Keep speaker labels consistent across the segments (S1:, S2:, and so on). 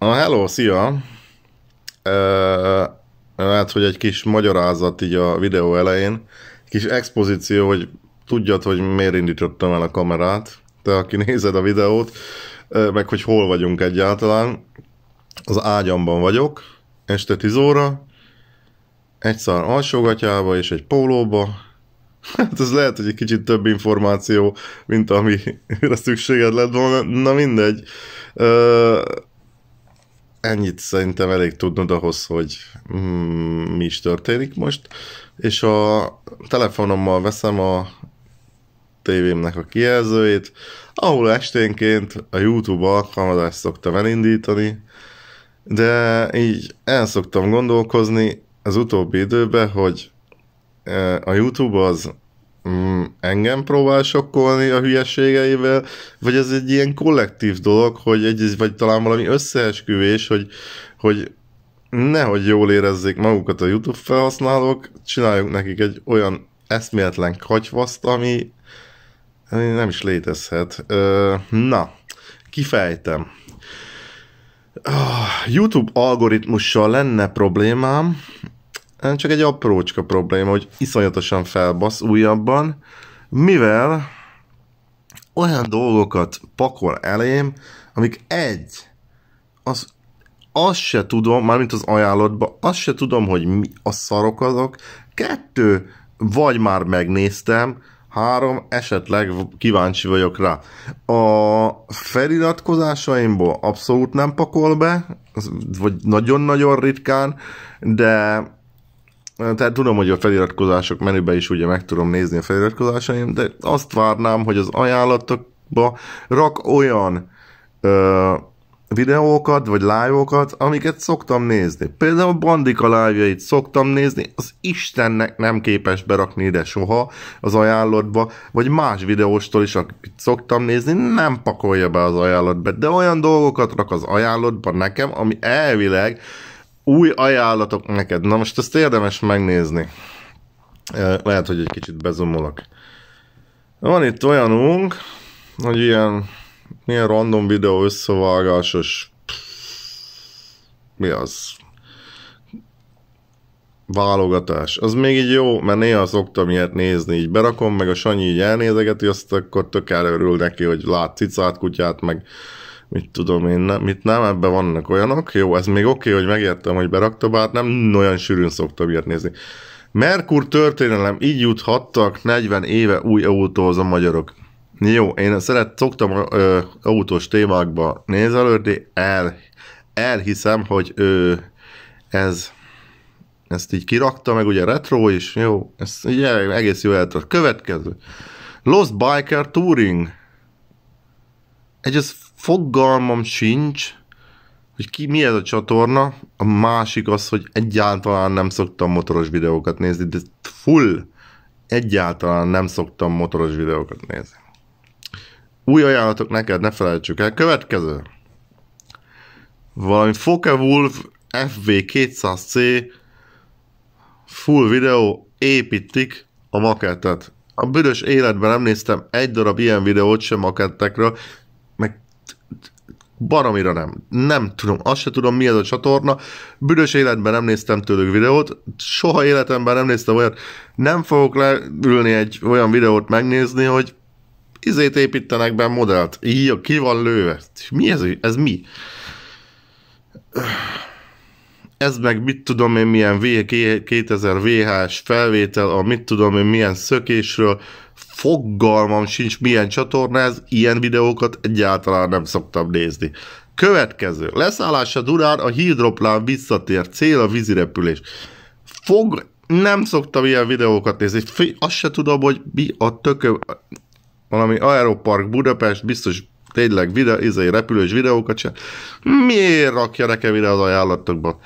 S1: Na, hello, szia! Uh, hogy egy kis magyarázat így a videó elején, kis expozíció, hogy tudjad, hogy miért indítottam el a kamerát, te, aki nézed a videót, meg hogy hol vagyunk egyáltalán. Az ágyamban vagyok, este 10 óra, egy szar alsógatyába és egy pólóba. Hát ez lehet, hogy egy kicsit több információ, mint amire szükséged lett volna, na mindegy. Uh, ennyit szerintem elég tudnod ahhoz, hogy mm, mi is történik most, és a telefonommal veszem a tévémnek a kijelzőjét, ahol esténként a YouTube alkalmazást szoktam elindítani, de így el szoktam gondolkozni az utóbbi időben, hogy eh, a YouTube az mm, engem próbál sokkolni a hülyeségeivel, vagy ez egy ilyen kollektív dolog, hogy egy, vagy talán valami összeesküvés, hogy, hogy nehogy jól érezzék magukat a YouTube felhasználók, csináljuk nekik egy olyan eszméletlen kagyvaszt, ami, ami nem is létezhet. Ö, na, kifejtem. Ah, YouTube algoritmussal lenne problémám, Hát csak egy aprócska probléma, hogy iszonyatosan felbasz újabban, mivel olyan dolgokat pakol elém, amik egy, az azt se tudom, mármint az ajánlatban, azt se tudom, hogy mi a szarok azok. Kettő, vagy már megnéztem, három, esetleg kíváncsi vagyok rá. A feliratkozásaimból abszolút nem pakol be, vagy nagyon-nagyon ritkán, de tehát tudom, hogy a feliratkozások menübe is ugye meg tudom nézni a feliratkozásaim, de azt várnám, hogy az ajánlatokba rak olyan ö, videókat, vagy live-okat, amiket szoktam nézni. Például Bandika live szoktam nézni, az Istennek nem képes berakni ide soha az ajánlatba, vagy más videóstól is, akit szoktam nézni, nem pakolja be az ajánlatba, de olyan dolgokat rak az ajánlatba nekem, ami elvileg új ajánlatok neked. Na most ezt érdemes megnézni. Lehet, hogy egy kicsit bezomolok. Van itt olyanunk, hogy ilyen, ilyen random videó összevágásos mi az? válogatás. Az még így jó, mert néha szoktam ilyet nézni, így berakom, meg a Sanyi így elnézegeti, azt akkor tök örül neki, hogy lát cicát, kutyát, meg mit tudom én, nem, mit nem, ebben vannak olyanok, jó, ez még oké, okay, hogy megértem, hogy berakta, bár nem olyan sűrűn szoktam ilyet nézni. Merkur történelem, így juthattak 40 éve új autóhoz a magyarok. Jó, én szeret, szoktam ö, autós témákba nézelődni, el, elhiszem, hogy ö, ez ezt így kirakta, meg ugye retro is, jó, ez ugye egész jó eltart. Következő. Lost Biker Touring. Egy az fogalmam sincs, hogy ki, mi ez a csatorna, a másik az, hogy egyáltalán nem szoktam motoros videókat nézni, de full egyáltalán nem szoktam motoros videókat nézni. Új ajánlatok neked, ne felejtsük el. Következő. Valami focke Wolf fv FV200C full videó építik a makettet. A büdös életben nem néztem egy darab ilyen videót sem makettekről, Baromira nem. Nem tudom, azt se tudom, mi ez a csatorna. Büdös életben nem néztem tőlük videót, soha életemben nem néztem olyat. Nem fogok leülni egy olyan videót megnézni, hogy izét építenek be modellt. Így, ki van lőve? Mi ez? Ez mi? Ez meg mit tudom én milyen v- 2000 VH-s felvétel, a mit tudom én milyen szökésről, fogalmam sincs, milyen csatornáz, ilyen videókat egyáltalán nem szoktam nézni. Következő. leszállása durán a hidroplán visszatér, cél a vízirepülés. Fog... Nem szoktam ilyen videókat nézni. Fé, azt se tudom, hogy mi a tököm... Valami Aeropark Budapest, biztos tényleg videó, izai repülős videókat se. Miért rakja nekem ide az ajánlatokba?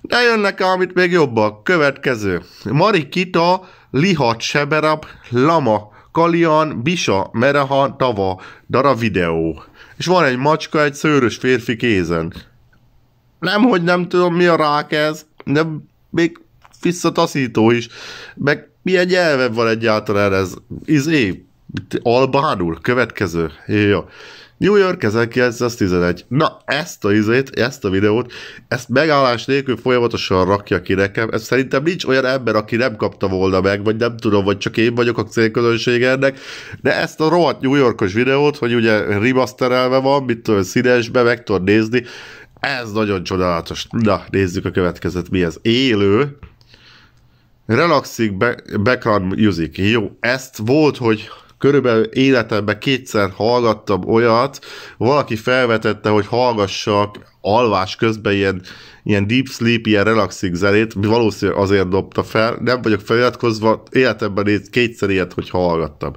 S1: De jönnek -e, amit még jobbak. Következő. Marikita Lihat Seberab Lama Kalian, Bisa, Mereha, Tava, Dara videó. És van egy macska egy szőrös férfi kézen. Nem, hogy nem tudom mi a rák ez, de még visszataszító is. Meg milyen nyelve van egyáltalán ez? Izé, albánul, következő. Jó. Ja. New York 1911. Na, ezt a izét, ezt a videót, ezt megállás nélkül folyamatosan rakja ki nekem. Ez szerintem nincs olyan ember, aki nem kapta volna meg, vagy nem tudom, vagy csak én vagyok a célközönség ennek, de ezt a rohadt New Yorkos videót, hogy ugye remasterelve van, mit tudom, színesbe meg tudod nézni, ez nagyon csodálatos. Na, nézzük a következőt, mi ez? Élő. Relaxing background music. Jó, ezt volt, hogy körülbelül életemben kétszer hallgattam olyat, valaki felvetette, hogy hallgassak alvás közben ilyen, ilyen deep sleep, ilyen relaxing zenét, valószínűleg azért dobta fel, nem vagyok feliratkozva, életemben kétszer ilyet, hogy hallgattam.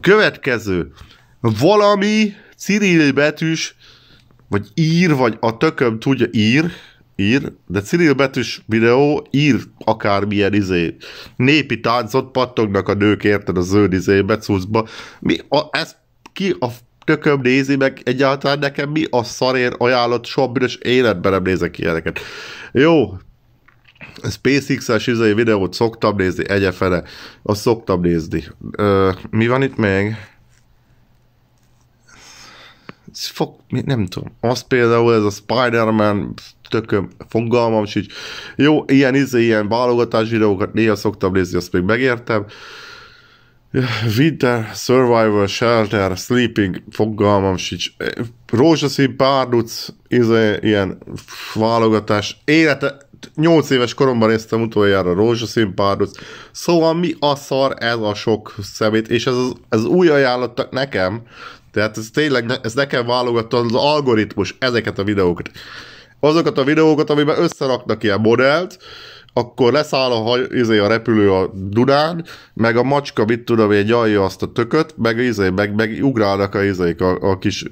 S1: Következő, valami ciril betűs, vagy ír, vagy a tököm tudja ír, ír, de betűs videó ír akármilyen izé. Népi táncot pattognak a nők, érted, a zöld izé becúzba. Mi, a, ez ki a tököm nézi meg egyáltalán nekem mi a szarért ajánlott, soha büdös életben nem nézek ilyeneket. Jó, SpaceX-es izé videót szoktam nézni, egyefele, azt szoktam nézni. Ö, mi van itt még? Fog, nem tudom. Az például ez a Spider-Man tököm fogalmam, és így jó, ilyen izé, ilyen válogatás videókat néha szoktam nézni, azt még megértem. Winter, Survival, Shelter, Sleeping, fogalmam sincs. Rózsaszín párduc, izé, ilyen válogatás. Élete, 8 éves koromban néztem utoljára rózsaszín párduc. Szóval mi a szar ez a sok szemét, és ez, ez új ajánlottak nekem, tehát ez tényleg, ez nekem válogatta az algoritmus ezeket a videókat azokat a videókat, amiben összeraknak ilyen modellt, akkor leszáll a, haj, izé, a repülő a Dunán, meg a macska, mit tudom én, gyalja azt a tököt, meg, izé, meg, meg ugrálnak a, izé, a, a kis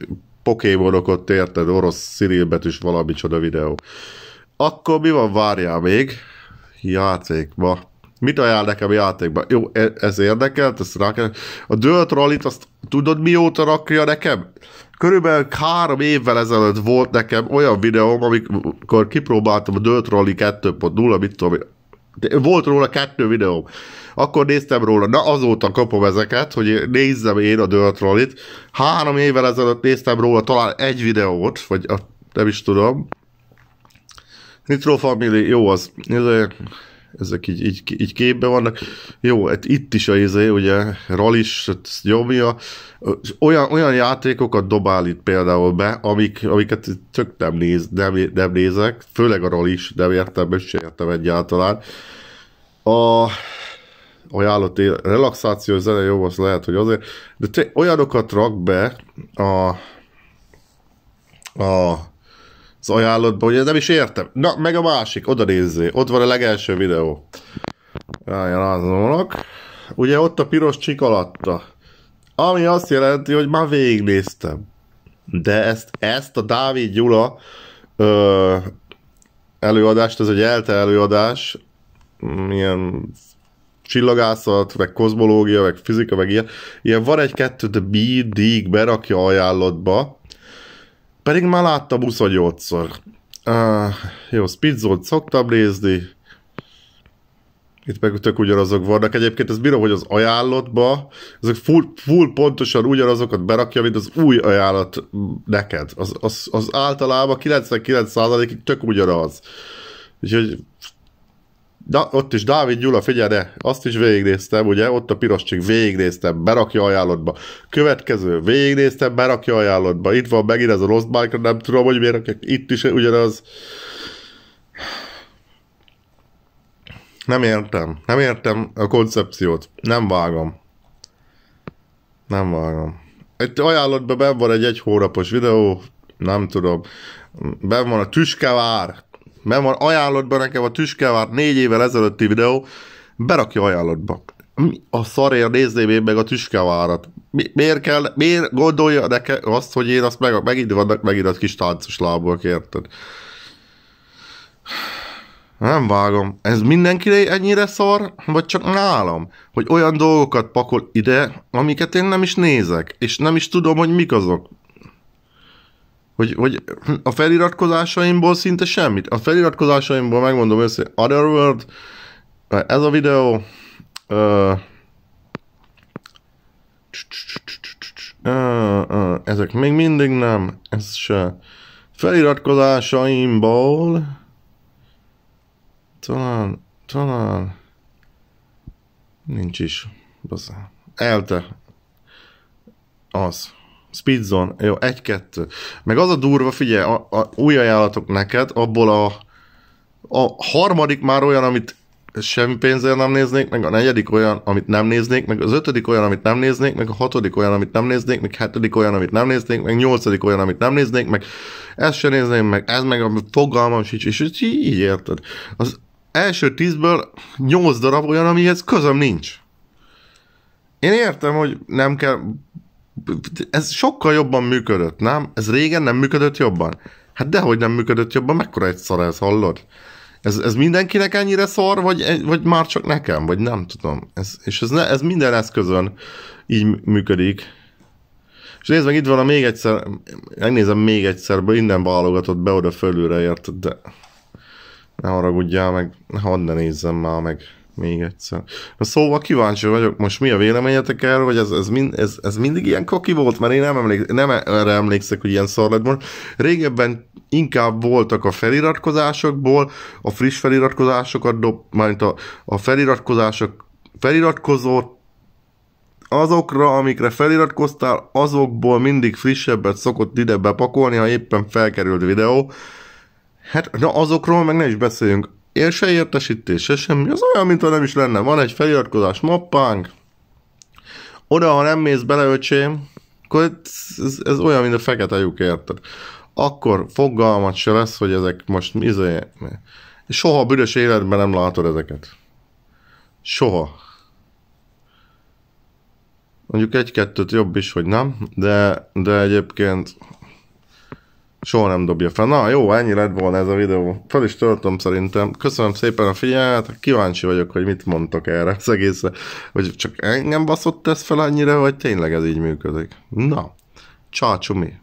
S1: pokémonok ott érted, orosz is valami csoda videó. Akkor mi van, várjál még? Játékba. Mit ajánl nekem a játékba? Jó, e, ez érdekelt, ezt rá kell. A Dirt rally azt tudod mióta rakja nekem? Körülbelül három évvel ezelőtt volt nekem olyan videóm, amikor kipróbáltam a Dirt Rally 2.0, mit tudom, volt róla kettő videóm. Akkor néztem róla, na azóta kapom ezeket, hogy nézzem én a Dirt Rally-t. Három évvel ezelőtt néztem róla talán egy videót, vagy a, nem is tudom. Nitro Family, jó az. Ezért ezek így, így, így képbe vannak. Jó, hát itt is a izé, ugye, Ralis, Jobbia, olyan, olyan játékokat dobál itt például be, amik, amiket tök nem, néz, nem, nem nézek, főleg a Ralis, nem értem, és sem értem egyáltalán. A ajánlott él, relaxáció zene jó, az lehet, hogy azért, de te olyanokat rak be a, a az ajánlatban, hogy ez nem is értem. Na, meg a másik, oda nézzé, ott van a legelső videó. Rájánázolok. Ugye ott a piros csik alatta. Ami azt jelenti, hogy már végignéztem. De ezt, ezt a Dávid Gyula ö, előadást, ez egy ELTE előadás, milyen csillagászat, meg kozmológia, meg fizika, meg ilyen. Ilyen van egy-kettő, de mindig berakja ajánlatba, pedig már láttam 28-szor. Uh, jó, Spitzolt szoktam nézni. Itt meg tök ugyanazok vannak. Egyébként ez bírom, hogy az ajánlatba, ezek full, full pontosan ugyanazokat berakja, mint az új ajánlat neked. Az, az, az általában 99%-ig tök ugyanaz. Úgyhogy da, ott is Dávid Gyula, figyelj, de azt is végignéztem, ugye, ott a piros csík, végignéztem, berakja ajánlatba. Következő, végignéztem, berakja ajánlatba. Itt van megint ez a Lost Bike, nem tudom, hogy miért, itt is ugyanaz. Nem értem, nem értem a koncepciót, nem vágom. Nem vágom. Egy ajánlatban ben van egy egy hónapos videó, nem tudom. Ben van a Tüskevár, mert van ajánlatban nekem a Tüskevár négy évvel ezelőtti videó, berakja ajánlatba. Mi a szarért nézném én meg a Tüskevárat? Mi, miért kell, miért gondolja nekem azt, hogy én azt meg, megint vannak megint a kis táncos lábúak, érted? Nem vágom. Ez mindenkire ennyire szar, vagy csak nálam? Hogy olyan dolgokat pakol ide, amiket én nem is nézek, és nem is tudom, hogy mik azok hogy, hogy a feliratkozásaimból szinte semmit. A feliratkozásaimból megmondom össze, World, ez a videó, uh, ezek még mindig nem, ez se. Feliratkozásaimból talán, talán nincs is, Basza. Elte. Az. Speedzone, jó, egy-kettő. Meg az a durva, figyelj, a, a új ajánlatok neked, abból a, a harmadik már olyan, amit semmi pénzért nem néznék, meg a negyedik olyan, amit nem néznék, meg az ötödik olyan, amit nem néznék, meg a hatodik olyan, amit nem néznék, meg hetedik olyan, amit nem néznék, meg nyolcadik olyan, amit nem néznék, meg ezt sem nézném, meg ez meg a fogalmam sincs, és így, így érted. Az első tízből nyolc darab olyan, amihez közöm nincs. Én értem, hogy nem kell ez sokkal jobban működött, nem? Ez régen nem működött jobban? Hát dehogy nem működött jobban, mekkora egy szar ez, hallod? Ez, ez mindenkinek ennyire szar, vagy, vagy már csak nekem, vagy nem tudom. Ez, és ez, ne, ez minden eszközön így működik. És nézd meg, itt van a még egyszer, megnézem még egyszer, innen válogatott be oda fölülre, érted, de ne haragudjál meg, hadd ne nézzem már meg még egyszer. Na, szóval kíváncsi vagyok, most mi a véleményetek erről, hogy ez, ez, mind, ez, ez mindig ilyen kaki volt, mert én nem, emlék, nem erre emlékszek, hogy ilyen szar lett most. Régebben inkább voltak a feliratkozásokból, a friss feliratkozásokat dob, mármint a, a feliratkozások feliratkozott azokra, amikre feliratkoztál, azokból mindig frissebbet szokott ide bepakolni, ha éppen felkerült videó. Hát na azokról meg ne is beszéljünk én se értesítés, se semmi. Az olyan, mintha nem is lenne. Van egy feliratkozás mappánk. Oda, ha nem mész bele, öcsém, akkor ez, ez olyan, mint a fekete lyuk, érted? Akkor fogalmat se lesz, hogy ezek most És izé, Soha büdös életben nem látod ezeket. Soha. Mondjuk egy-kettőt jobb is, hogy nem, de, de egyébként Soha nem dobja fel. Na jó, ennyi lett volna ez a videó. Fel is töltöm szerintem. Köszönöm szépen a figyelmet. Kíváncsi vagyok, hogy mit mondtok erre az egészre. Hogy csak engem baszott tesz fel annyira, vagy tényleg ez így működik. Na, csácsumi.